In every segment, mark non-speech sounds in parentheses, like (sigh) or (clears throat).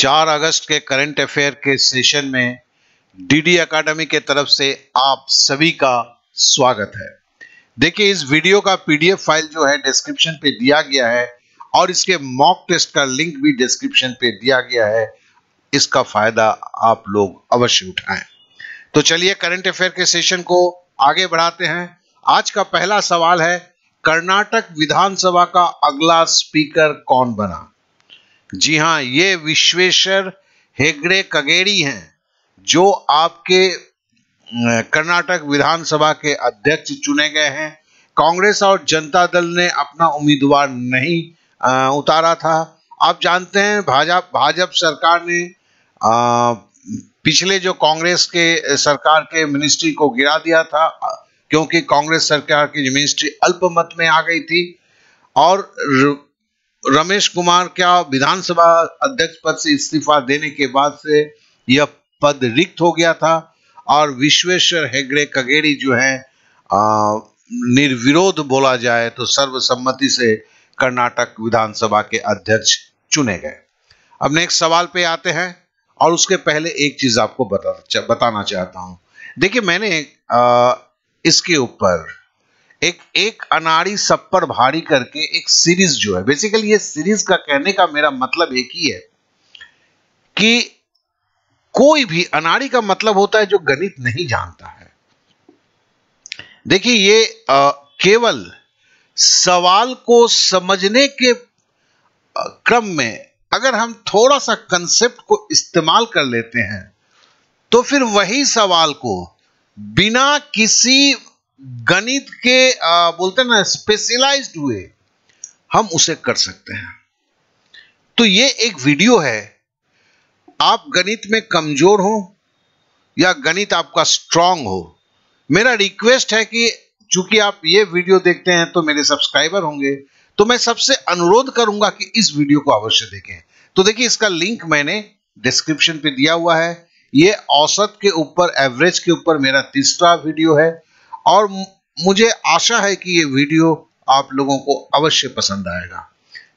4 अगस्त के current affair के सेशन में डीडी एकेडमी के तरफ से आप सभी का स्वागत है देखिए इस वीडियो का पीडीएफ फाइल जो है डिस्क्रिप्शन पे दिया गया है और इसके मॉक टेस्ट का लिंक भी डिस्क्रिप्शन पे दिया गया है इसका फायदा आप लोग अवश्य उठाएं तो चलिए करंट अफेयर के सेशन को आगे बढ़ाते हैं आज का पहला सवाल है कर्नाटक विधानसभा का अगला स्पीकर कौन बना जी हाँ ये विश्वेश्वर हेगड़े कगेड़ी हैं जो आपके कर्नाटक विधानसभा के अध्यक्ष चुने गए हैं कांग्रेस और जनता दल ने अपना उम्मीदवार नहीं आ, उतारा था आप जानते हैं भाजपा भाजपा सरकार ने आ, पिछले जो कांग्रेस के सरकार के मिनिस्ट्री को गिरा दिया था क्योंकि कांग्रेस सरकार की मिनिस्ट्री अल्पमत में आ गई थी और रमेश कुमार क्या विधानसभा अध्यक्ष पद से इस्तीफा देने के बाद से यह पद रिक्त हो गया था और विश्वेश्वर हेगड़े कगेड़ी जो है निर्विरोध बोला जाए तो सर्वसम्मति से कर्नाटक विधानसभा के अध्यक्ष चुने गए अब नेक्स्ट सवाल पे आते हैं और उसके पहले एक चीज आपको बता बताना चाहता हूं देखिए मैंने आ, इसके ऊपर एक एक अनाड़ी सब पर भारी करके एक सीरीज जो है बेसिकली ये सीरीज का कहने का मेरा मतलब एक ही है कि कोई भी अनाड़ी का मतलब होता है जो गणित नहीं जानता है देखिए ये आ, केवल सवाल को समझने के क्रम में अगर हम थोड़ा सा कंसेप्ट को इस्तेमाल कर लेते हैं तो फिर वही सवाल को बिना किसी गणित के आ, बोलते हैं ना स्पेशलाइज्ड हुए हम उसे कर सकते हैं तो ये एक वीडियो है आप गणित में कमजोर हो या गणित आपका स्ट्रांग हो मेरा रिक्वेस्ट है कि चूंकि आप ये वीडियो देखते हैं तो मेरे सब्सक्राइबर होंगे तो मैं सबसे अनुरोध करूंगा कि इस वीडियो को अवश्य देखें तो देखिए इसका लिंक मैंने डिस्क्रिप्शन पे दिया हुआ है ये औसत के ऊपर एवरेज के ऊपर मेरा तीसरा वीडियो है और मुझे आशा है कि ये वीडियो आप लोगों को अवश्य पसंद आएगा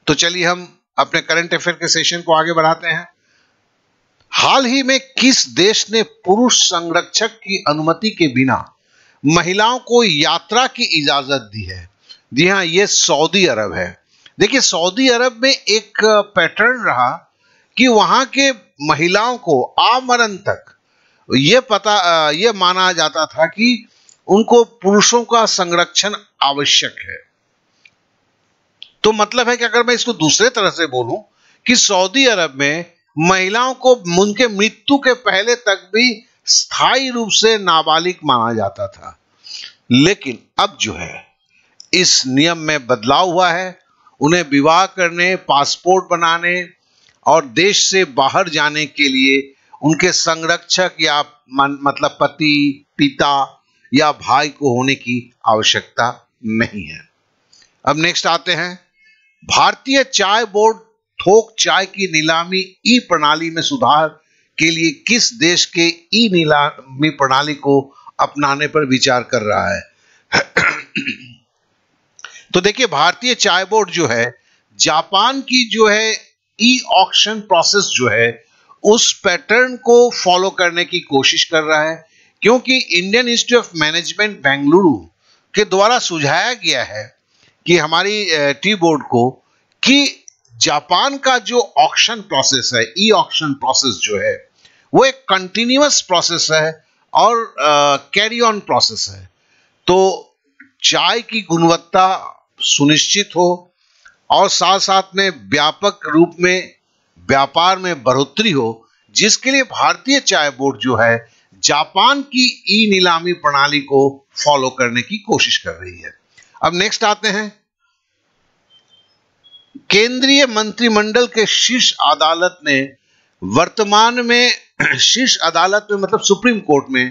तो चलिए हम अपने करंट अफेयर के सेशन को आगे बढ़ाते हैं हाल ही में किस देश ने पुरुष संरक्षक की अनुमति के बिना महिलाओं को यात्रा की इजाजत दी है जी हाँ ये सऊदी अरब है देखिए सऊदी अरब में एक पैटर्न रहा कि वहां के महिलाओं को आमरण तक ये पता ये माना जाता था कि उनको पुरुषों का संरक्षण आवश्यक है तो मतलब है कि अगर मैं इसको दूसरे तरह से बोलूं कि सऊदी अरब में महिलाओं को उनके मृत्यु के पहले तक भी स्थायी रूप से नाबालिग माना जाता था लेकिन अब जो है इस नियम में बदलाव हुआ है उन्हें विवाह करने पासपोर्ट बनाने और देश से बाहर जाने के लिए उनके संरक्षक या मतलब पति पिता या भाई को होने की आवश्यकता नहीं है अब नेक्स्ट आते हैं भारतीय चाय बोर्ड थोक चाय की नीलामी ई प्रणाली में सुधार के लिए किस देश के ई नीलामी प्रणाली को अपनाने पर विचार कर रहा है (clears throat) तो देखिए भारतीय चाय बोर्ड जो है जापान की जो है ई ऑक्शन प्रोसेस जो है उस पैटर्न को फॉलो करने की कोशिश कर रहा है क्योंकि Indian institute of management Bengaluru के द्वारा सुझाया गया है कि हमारी टी बोर्ड को कि जापान का जो ऑक्शन प्रोसेस है ई ऑक्शन प्रोसेस जो है वो एक कंटिन्यूस प्रोसेस है और कैरी ऑन प्रोसेस है तो चाय की गुणवत्ता सुनिश्चित हो और साथ साथ में व्यापक रूप में व्यापार में बढ़ोतरी हो जिसके लिए भारतीय चाय बोर्ड जो है जापान की ई नीलामी प्रणाली को फॉलो करने की कोशिश कर रही है अब नेक्स्ट आते हैं केंद्रीय मंत्रिमंडल के शीर्ष अदालत ने वर्तमान में (clears throat) शीर्ष अदालत में मतलब सुप्रीम कोर्ट में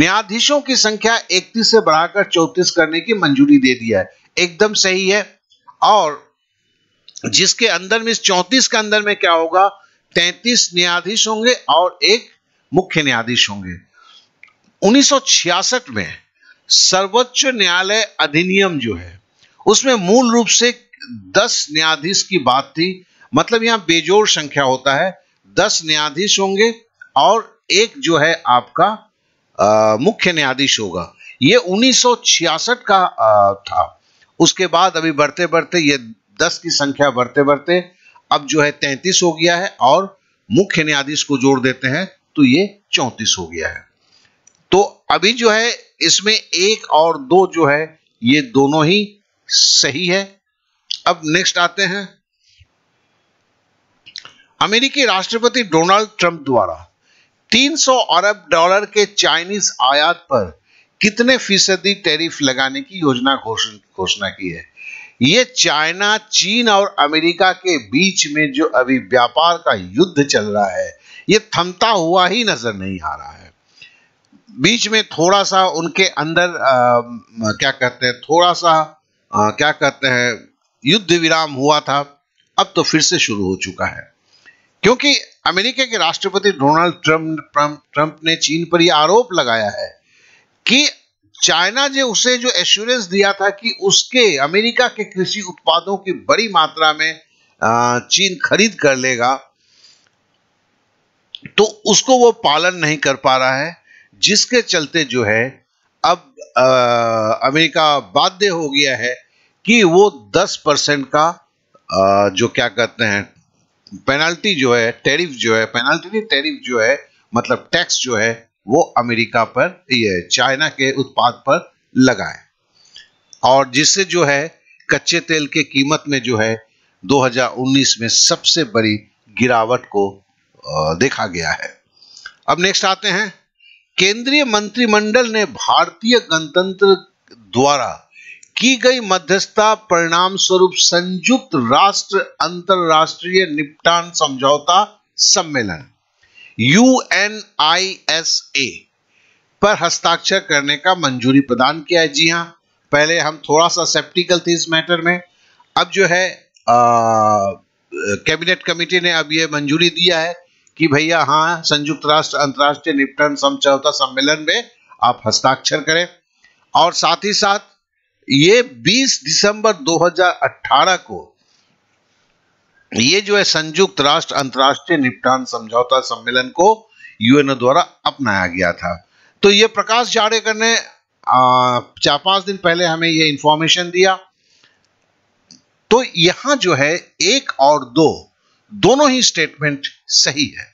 न्यायाधीशों की संख्या 31 से बढ़ाकर 34 करने की मंजूरी दे दिया है एकदम सही है और जिसके अंदर में इस 34 के अंदर में क्या होगा 33 न्यायाधीश होंगे और एक मुख्य न्यायाधीश होंगे 1966 में सर्वोच्च न्यायालय अधिनियम जो है उसमें मूल रूप से 10 न्यायाधीश की बात थी मतलब यहां बेजोड़ संख्या होता है 10 न्यायाधीश होंगे और एक जो है आपका आ, मुख्य न्यायाधीश होगा ये 1966 का आ, था उसके बाद अभी बढ़ते बढ़ते ये 10 की संख्या बढ़ते बढ़ते अब जो है 33 हो गया है और मुख्य न्यायाधीश को जोड़ देते हैं तो ये 34 हो गया है तो अभी जो है इसमें एक और दो जो है ये दोनों ही सही है अब नेक्स्ट आते हैं अमेरिकी राष्ट्रपति डोनाल्ड ट्रंप द्वारा 300 अरब डॉलर के चाइनीज आयात पर कितने फीसदी टैरिफ लगाने की योजना घोषणा की है ये चाइना चीन और अमेरिका के बीच में जो अभी व्यापार का युद्ध चल रहा है यह थमता हुआ ही नजर नहीं आ रहा बीच में थोड़ा सा उनके अंदर आ, क्या कहते हैं थोड़ा सा आ, क्या कहते हैं युद्ध विराम हुआ था अब तो फिर से शुरू हो चुका है क्योंकि अमेरिका के राष्ट्रपति डोनाल्ड ट्रंप ट्रंप ने चीन पर यह आरोप लगाया है कि चाइना ने उसे जो एश्योरेंस दिया था कि उसके अमेरिका के कृषि उत्पादों की बड़ी मात्रा में चीन खरीद कर लेगा तो उसको वो पालन नहीं कर पा रहा है जिसके चलते जो है अब आ, अमेरिका बाध्य हो गया है कि वो 10 परसेंट का आ, जो क्या कहते हैं पेनल्टी जो है टैरिफ जो है पेनल्टी नहीं टैरिफ जो है मतलब टैक्स जो है वो अमेरिका पर ये चाइना के उत्पाद पर लगाए और जिससे जो है कच्चे तेल के कीमत में जो है 2019 में सबसे बड़ी गिरावट को देखा गया है अब नेक्स्ट आते हैं केंद्रीय मंत्रिमंडल ने भारतीय गणतंत्र द्वारा की गई मध्यस्थता परिणाम स्वरूप संयुक्त राष्ट्र अंतरराष्ट्रीय निपटान समझौता सम्मेलन यू पर हस्ताक्षर करने का मंजूरी प्रदान किया है जी हाँ पहले हम थोड़ा सा सेप्टिकल थे इस मैटर में अब जो है कैबिनेट कमेटी ने अब यह मंजूरी दिया है कि भैया हाँ संयुक्त राष्ट्र अंतर्राष्ट्रीय निपटान समझौता सम्मेलन में आप हस्ताक्षर करें और साथ ही साथ ये 20 दिसंबर 2018 को ये जो है संयुक्त राष्ट्र अंतर्राष्ट्रीय निपटान समझौता सम्मेलन को यूएनओ द्वारा अपनाया गया था तो ये प्रकाश जावड़ेकर ने चार पांच दिन पहले हमें ये इंफॉर्मेशन दिया तो यहां जो है एक और दो दोनों ही स्टेटमेंट सही है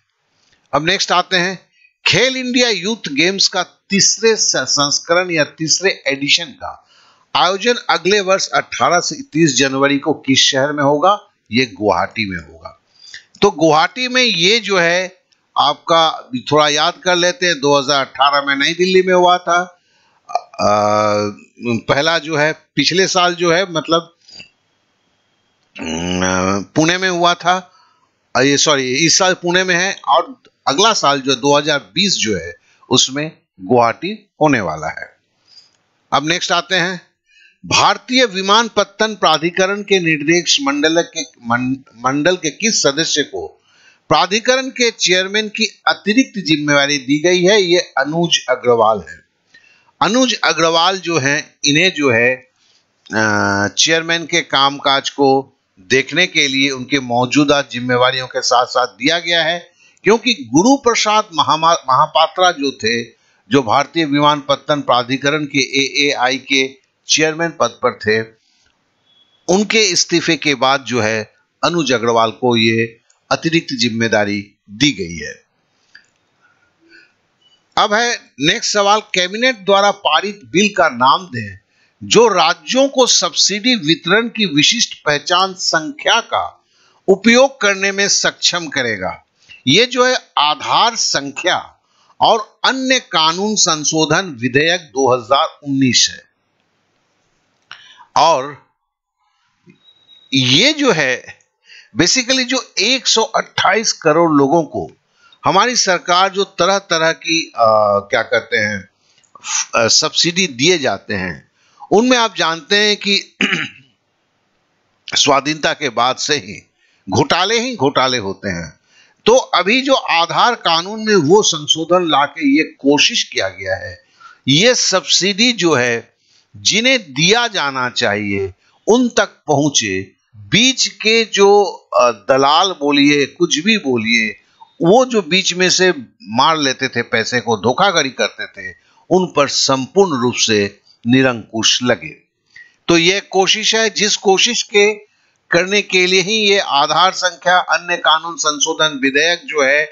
अब नेक्स्ट आते हैं खेल इंडिया यूथ गेम्स का तीसरे संस्करण या तीसरे एडिशन का आयोजन अगले वर्ष 18 से 30 जनवरी को किस शहर में होगा ये गुवाहाटी में होगा तो गुवाहाटी में ये जो है आपका थोड़ा याद कर लेते हैं 2018 में नई दिल्ली में हुआ था आ, पहला जो है पिछले साल जो है मतलब पुणे में हुआ था ये सॉरी इस साल पुणे में है और अगला साल जो 2020 जो है उसमें गुवाहाटी होने वाला है अब नेक्स्ट आते हैं भारतीय विमान पत्तन प्राधिकरण के निर्देश मंडल के मंडल के किस सदस्य को प्राधिकरण के चेयरमैन की अतिरिक्त जिम्मेवारी दी गई है ये अनुज अग्रवाल है अनुज अग्रवाल जो है इन्हें जो है चेयरमैन के कामकाज को देखने के लिए उनके मौजूदा जिम्मेवारियों के साथ साथ दिया गया है क्योंकि गुरु प्रसाद महापात्रा जो थे जो भारतीय विमान पत्तन प्राधिकरण के एएआई के चेयरमैन पद पर थे उनके इस्तीफे के बाद जो है अनुज अग्रवाल को ये अतिरिक्त जिम्मेदारी दी गई है अब है नेक्स्ट सवाल कैबिनेट द्वारा पारित बिल का नाम दें जो राज्यों को सब्सिडी वितरण की विशिष्ट पहचान संख्या का उपयोग करने में सक्षम करेगा ये जो है आधार संख्या और अन्य कानून संशोधन विधेयक 2019 है और ये जो है बेसिकली जो 128 करोड़ लोगों को हमारी सरकार जो तरह तरह की आ, क्या कहते हैं सब्सिडी दिए जाते हैं उनमें आप जानते हैं कि (clears throat) स्वाधीनता के बाद से ही घोटाले ही घोटाले होते हैं तो अभी जो आधार कानून में वो संशोधन लाके ये कोशिश किया गया है ये सब्सिडी जो है जिन्हें दिया जाना चाहिए उन तक पहुंचे बीच के जो दलाल बोलिए कुछ भी बोलिए वो जो बीच में से मार लेते थे पैसे को धोखाधड़ी करते थे उन पर संपूर्ण रूप से निरंकुश लगे तो यह कोशिश है जिस कोशिश के करने के लिए ही ये आधार संख्या अन्य कानून संशोधन विधेयक जो है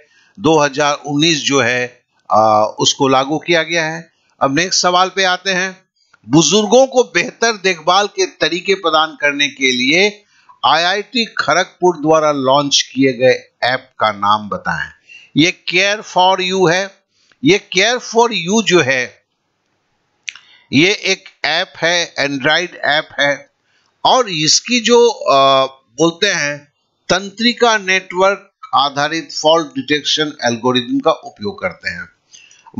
2019 जो है आ, उसको लागू किया गया है अब नेक्स्ट सवाल पे आते हैं बुजुर्गों को बेहतर देखभाल के तरीके प्रदान करने के लिए आईआईटी खड़गपुर द्वारा लॉन्च किए गए ऐप का नाम बताएं ये केयर फॉर यू है ये केयर फॉर यू जो है ये एक ऐप है एंड्राइड ऐप है और इसकी जो आ, बोलते हैं तंत्रिका नेटवर्क आधारित फॉल्ट डिटेक्शन एल्गोरिदम का उपयोग करते हैं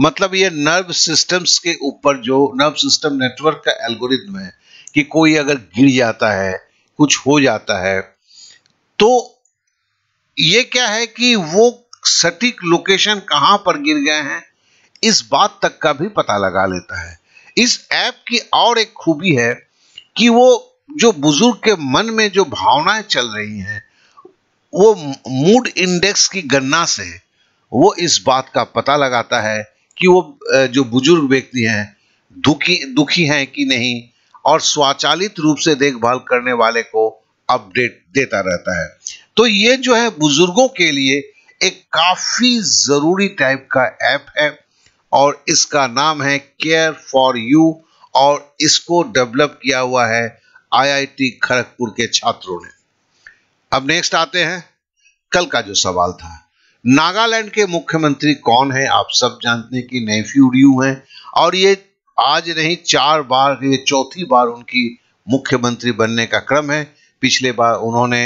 मतलब ये नर्व सिस्टम्स के ऊपर जो नर्व सिस्टम नेटवर्क का एल्गोरिदम है कि कोई अगर गिर जाता है कुछ हो जाता है तो ये क्या है कि वो सटीक लोकेशन कहाँ पर गिर गए हैं इस बात तक का भी पता लगा लेता है इस ऐप की और एक खूबी है कि वो जो बुजुर्ग के मन में जो भावनाएं चल रही हैं वो मूड इंडेक्स की गणना से वो इस बात का पता लगाता है कि वो जो बुजुर्ग व्यक्ति हैं दुखी दुखी हैं कि नहीं और स्वचालित रूप से देखभाल करने वाले को अपडेट देता रहता है तो ये जो है बुजुर्गों के लिए एक काफी जरूरी टाइप का ऐप है और इसका नाम है केयर फॉर यू और इसको डेवलप किया हुआ है आईआईटी खड़गपुर के छात्रों ने अब नेक्स्ट आते हैं कल का जो सवाल था नागालैंड के मुख्यमंत्री कौन है आप सब जानते हैं कि नेफ्यू रियू हैं और ये आज नहीं चार बार ये चौथी बार उनकी मुख्यमंत्री बनने का क्रम है पिछले बार उन्होंने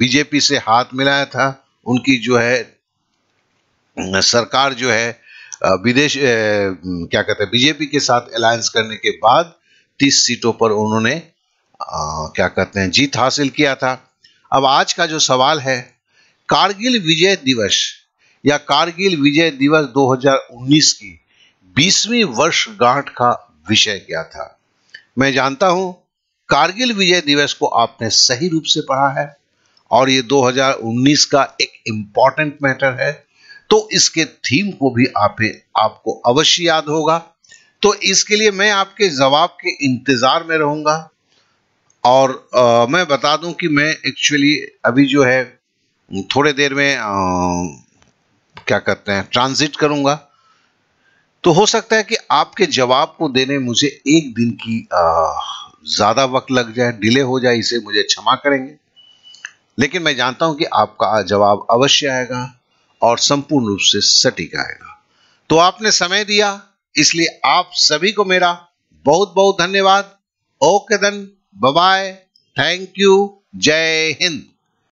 बीजेपी से हाथ मिलाया था उनकी जो है सरकार जो है विदेश क्या कहते हैं बीजेपी के साथ अलायंस करने के बाद तीस सीटों पर उन्होंने आ, क्या कहते हैं जीत हासिल किया था अब आज का जो सवाल है कारगिल विजय दिवस या कारगिल विजय दिवस 2019 की 20वीं गांठ का विषय क्या था मैं जानता हूं कारगिल विजय दिवस को आपने सही रूप से पढ़ा है और ये 2019 का एक इंपॉर्टेंट मैटर है तो इसके थीम को भी आपे, आपको अवश्य याद होगा तो इसके लिए मैं आपके जवाब के इंतज़ार में रहूंगा और आ, मैं बता दूं कि मैं एक्चुअली अभी जो है थोड़े देर में आ, क्या कहते हैं ट्रांजिट करूंगा तो हो सकता है कि आपके जवाब को देने मुझे एक दिन की ज़्यादा वक्त लग जाए डिले हो जाए इसे मुझे क्षमा करेंगे लेकिन मैं जानता हूं कि आपका जवाब अवश्य आएगा और संपूर्ण रूप से सटीक आएगा तो आपने समय दिया इसलिए आप सभी को मेरा बहुत बहुत धन्यवाद ओके धन बाय थैंक यू जय हिंद